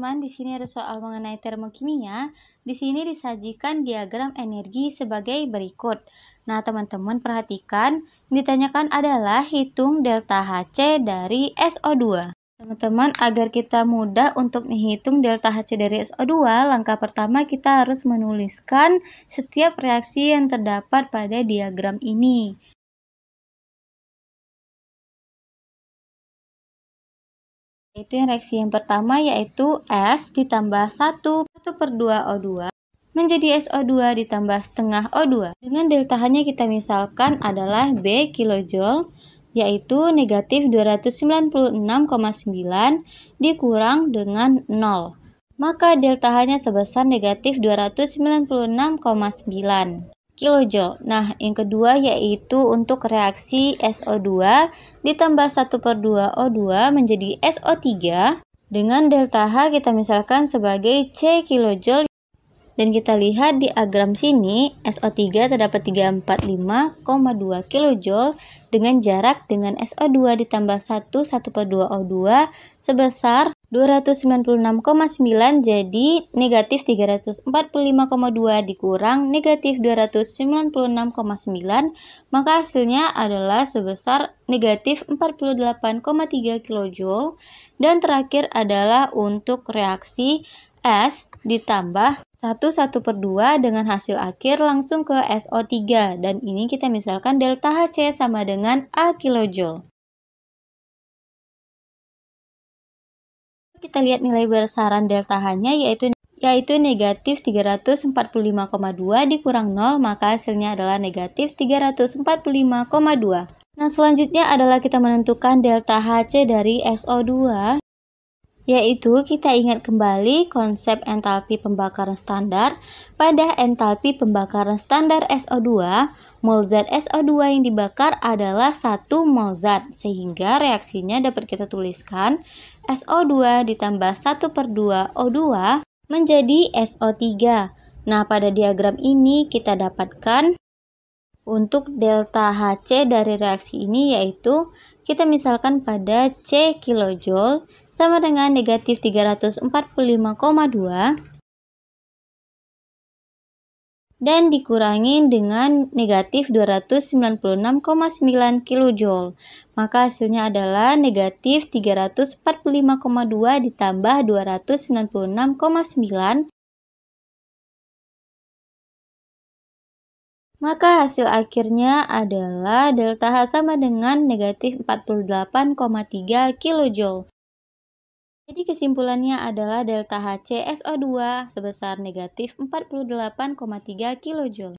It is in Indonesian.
teman-teman, di sini ada soal mengenai termokimia. Di sini disajikan diagram energi sebagai berikut. Nah, teman-teman perhatikan, ditanyakan adalah hitung delta HC dari SO2. Teman-teman, agar kita mudah untuk menghitung delta HC dari SO2, langkah pertama kita harus menuliskan setiap reaksi yang terdapat pada diagram ini. Itu yang reaksi yang pertama yaitu S ditambah 1, 1 per 2 O2 menjadi SO2 ditambah setengah O2. Dengan delta H-nya kita misalkan adalah B kilojoule yaitu negatif 296,9 dikurang dengan 0. Maka delta H-nya sebesar negatif 296,9 kilojoule. Nah, yang kedua yaitu untuk reaksi SO2 ditambah 1 per 2 O2 menjadi SO3 dengan delta H kita misalkan sebagai C kilojoule dan kita lihat di agram sini SO3 terdapat 345,2 kJ dengan jarak dengan SO2 ditambah 1 1 per 2 O2 sebesar 296,9 jadi negatif 345,2 dikurang negatif 296,9 maka hasilnya adalah sebesar negatif 48,3 kJ dan terakhir adalah untuk reaksi S ditambah 1 per 2 dengan hasil akhir langsung ke SO3 dan ini kita misalkan delta HC sama dengan A kilojoule. Kita lihat nilai besaran delta H-nya yaitu yaitu negatif 345,2 dikurang 0 maka hasilnya adalah negatif 345,2. Nah selanjutnya adalah kita menentukan delta HC dari SO2 yaitu kita ingat kembali konsep entalpi pembakaran standar. Pada entalpi pembakaran standar SO2, mol zat SO2 yang dibakar adalah 1 mol zat, sehingga reaksinya dapat kita tuliskan SO2 ditambah 1 per 2 O2 menjadi SO3. Nah, pada diagram ini kita dapatkan untuk delta HC dari reaksi ini yaitu kita misalkan pada C kilojoule sama dengan negatif 345,2 dan dikurangi dengan negatif 296,9 kilojoule. Maka hasilnya adalah negatif 345,2 ditambah 296,9 Maka hasil akhirnya adalah delta H sama dengan negatif 48,3 kJ. Jadi kesimpulannya adalah delta H CSO 2 sebesar negatif 48,3 kJ.